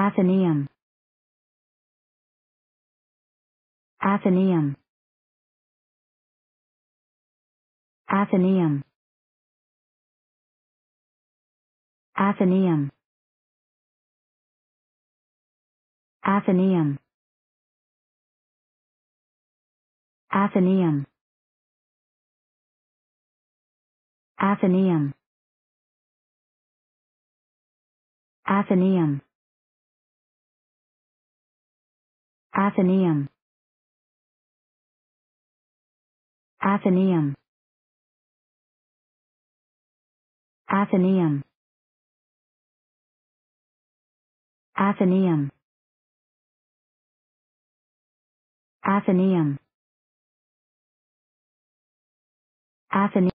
Athenaeum Athenaeum Athenaeum Athenaeum Athenaeum Athenaeum Athenaeum Athenaeum Athenaeum Athenaeum Athenaeum Athenaeum Athenaeum Athenaeum